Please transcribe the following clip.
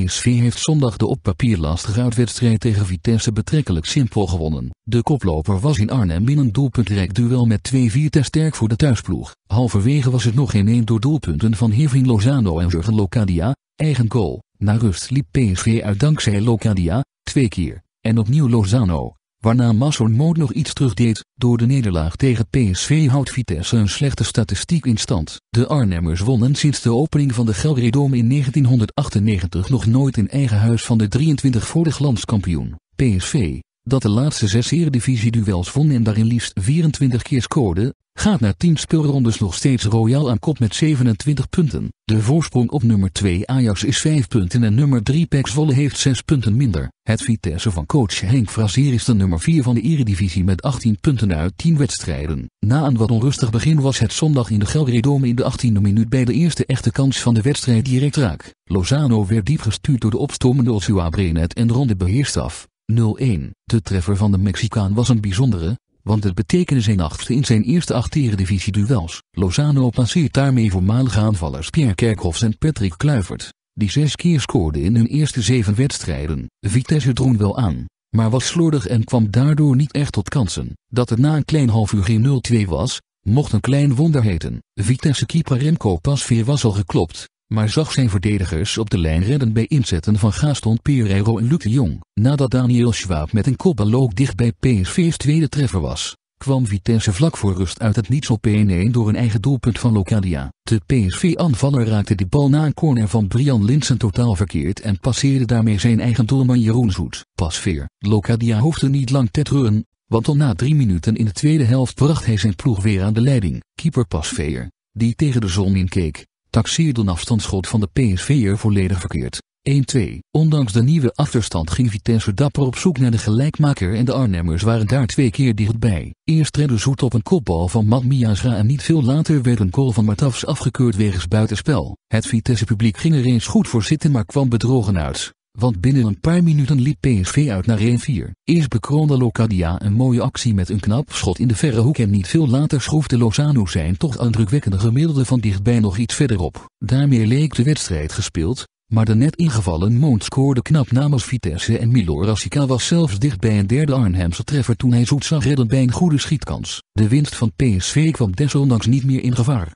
PSV heeft zondag de op papier lastige uitwedstrijd tegen Vitesse betrekkelijk simpel gewonnen. De koploper was in Arnhem binnen een doelpuntrijk duel met 2-4 te sterk voor de thuisploeg. Halverwege was het nog in 1 door doelpunten van Heving Lozano en Jurgen Locadia, eigen goal. Na rust liep PSV uit dankzij Locadia, twee keer, en opnieuw Lozano waarna Masson nog iets terugdeed, door de nederlaag tegen PSV houdt Vitesse een slechte statistiek in stand. De Arnhemmers wonnen sinds de opening van de Gelredome in 1998 nog nooit in eigen huis van de 23 vorig landskampioen, PSV dat de laatste zes Eredivisie-duels won en daarin liefst 24 keer scoorde, gaat na 10 speelrondes nog steeds royaal aan kop met 27 punten. De voorsprong op nummer 2 Ajax is 5 punten en nummer 3 PEC Zwolle heeft 6 punten minder. Het Vitesse van coach Henk Frazier is de nummer 4 van de eredivisie met 18 punten uit 10 wedstrijden. Na een wat onrustig begin was het zondag in de Gelredome in de 18e minuut bij de eerste echte kans van de wedstrijd direct raak. Lozano werd diep gestuurd door de opstommende Otsua Brenet en ronde af. 0 De treffer van de Mexicaan was een bijzondere, want het betekende zijn achtste in zijn eerste acht Eredivisie-duels. Lozano passeert daarmee voormalige aanvallers Pierre Kerkhoffs en Patrick Kluivert, die zes keer scoorden in hun eerste zeven wedstrijden. Vitesse drong wel aan, maar was slordig en kwam daardoor niet echt tot kansen. Dat het na een klein half uur geen 0-2 was, mocht een klein wonder heten. Vitesse-keeper Remco Pasveer was al geklopt, maar zag zijn verdedigers op de lijn redden bij inzetten van Gaston Pereiro en Luc de Jong. Nadat Daniel Schwab met een kopbalook dicht bij PSV's tweede treffer was, kwam Vitesse vlak voor rust uit het niets op 1-1 door een eigen doelpunt van Locadia. De PSV-aanvaller raakte die bal na een corner van Brian Linsen totaal verkeerd en passeerde daarmee zijn eigen doelman Jeroen Zoet. Pasveer. Locadia hoefde niet lang te treuren, want al na drie minuten in de tweede helft bracht hij zijn ploeg weer aan de leiding. Keeper Pasveer, die tegen de zon inkeek, taxeerde een afstandsschot van de PSV er volledig verkeerd. 1-2. Ondanks de nieuwe achterstand ging Vitesse dapper op zoek naar de gelijkmaker en de Arnhemmers waren daar twee keer dichtbij. Eerst redde Zoet op een kopbal van Mat Miasra en niet veel later werd een goal van Martafs afgekeurd wegens buitenspel. Het Vitesse publiek ging er eens goed voor zitten maar kwam bedrogen uit. Want binnen een paar minuten liep PSV uit naar 1-4. Eerst bekroonde Locadia een mooie actie met een knap schot in de verre hoek en niet veel later schroefde Lozano zijn toch indrukwekkende gemiddelde van dichtbij nog iets verderop. Daarmee leek de wedstrijd gespeeld, maar de net ingevallen Mond scoorde knap namens Vitesse en Milor was zelfs dicht bij een derde Arnhemse treffer toen hij zoet zag redden bij een goede schietkans. De winst van PSV kwam desondanks niet meer in gevaar.